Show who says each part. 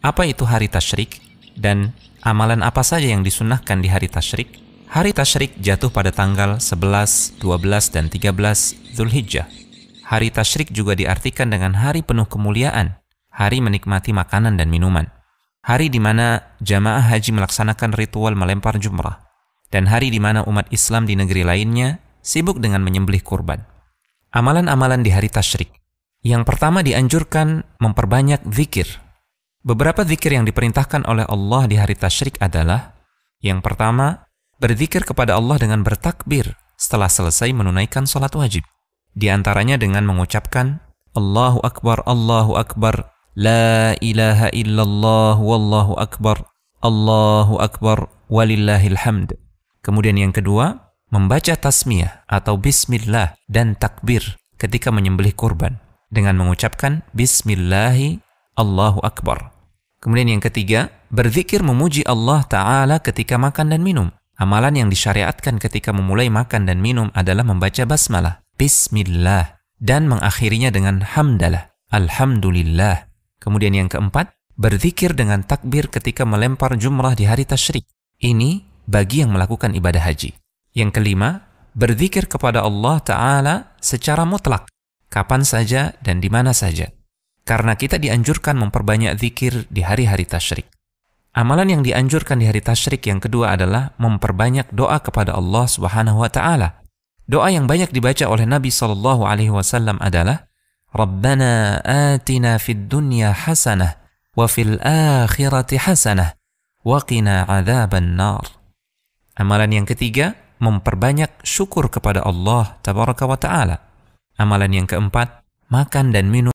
Speaker 1: apa itu hari tasyrik, dan amalan apa saja yang disunahkan di hari tasyrik, hari tasyrik jatuh pada tanggal 11, 12, dan 13 Zulhijjah. Hari tasyrik juga diartikan dengan hari penuh kemuliaan, hari menikmati makanan dan minuman, hari di mana jamaah haji melaksanakan ritual melempar jumrah, dan hari di mana umat Islam di negeri lainnya sibuk dengan menyembelih kurban. Amalan-amalan di hari tasyrik. Yang pertama dianjurkan memperbanyak zikir Beberapa zikir yang diperintahkan oleh Allah di hari tasyrik adalah yang pertama, berzikir kepada Allah dengan bertakbir setelah selesai menunaikan sholat wajib. Di antaranya dengan mengucapkan Allahu Akbar, Allahu Akbar, La ilaha illallah, Wallahu Akbar, Allahu Akbar, Walillahil hamd. Kemudian yang kedua, membaca tasmiyah atau bismillah dan takbir ketika menyembelih kurban dengan mengucapkan bismillahi Allahu Akbar. Kemudian yang ketiga, berzikir memuji Allah Ta'ala ketika makan dan minum. Amalan yang disyariatkan ketika memulai makan dan minum adalah membaca basmalah, Bismillah, dan mengakhirinya dengan Hamdalah, Alhamdulillah. Kemudian yang keempat, berzikir dengan takbir ketika melempar jumrah di hari tasyrik. Ini bagi yang melakukan ibadah haji. Yang kelima, berzikir kepada Allah Ta'ala secara mutlak, kapan saja dan di mana saja. Karena kita dianjurkan memperbanyak zikir di hari-hari tasyrik. Amalan yang dianjurkan di hari tasyrik yang kedua adalah memperbanyak doa kepada Allah Subhanahu wa taala. Doa yang banyak dibaca oleh Nabi Shallallahu alaihi wasallam adalah Rabbana atina fid dunya hasanah wa fil akhirati hasanah wa qina adzaban nar. Amalan yang ketiga memperbanyak syukur kepada Allah tabaraka wa taala. Amalan yang keempat makan dan minum